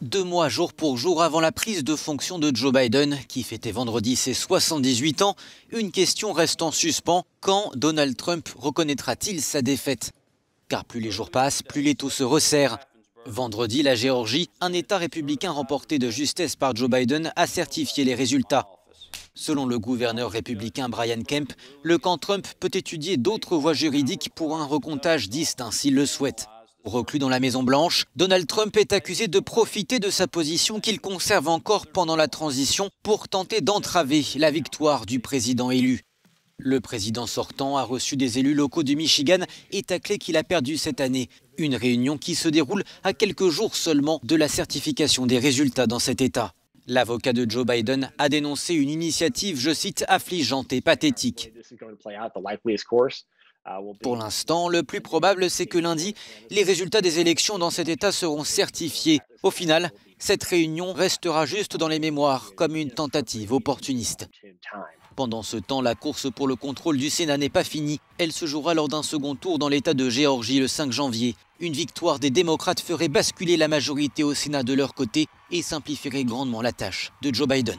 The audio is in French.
Deux mois jour pour jour avant la prise de fonction de Joe Biden, qui fêtait vendredi ses 78 ans, une question reste en suspens. Quand Donald Trump reconnaîtra-t-il sa défaite Car plus les jours passent, plus les taux se resserrent. Vendredi, la Géorgie, un État républicain remporté de justesse par Joe Biden, a certifié les résultats. Selon le gouverneur républicain Brian Kemp, le camp Trump peut étudier d'autres voies juridiques pour un recomptage distinct s'il le souhaite. Reclus dans la Maison-Blanche, Donald Trump est accusé de profiter de sa position qu'il conserve encore pendant la transition pour tenter d'entraver la victoire du président élu. Le président sortant a reçu des élus locaux du Michigan et taclé qu'il a perdu cette année. Une réunion qui se déroule à quelques jours seulement de la certification des résultats dans cet État. L'avocat de Joe Biden a dénoncé une initiative, je cite, affligeante et pathétique. Pour l'instant, le plus probable, c'est que lundi, les résultats des élections dans cet État seront certifiés. Au final, cette réunion restera juste dans les mémoires comme une tentative opportuniste. Pendant ce temps, la course pour le contrôle du Sénat n'est pas finie. Elle se jouera lors d'un second tour dans l'État de Géorgie le 5 janvier. Une victoire des démocrates ferait basculer la majorité au Sénat de leur côté et simplifierait grandement la tâche de Joe Biden.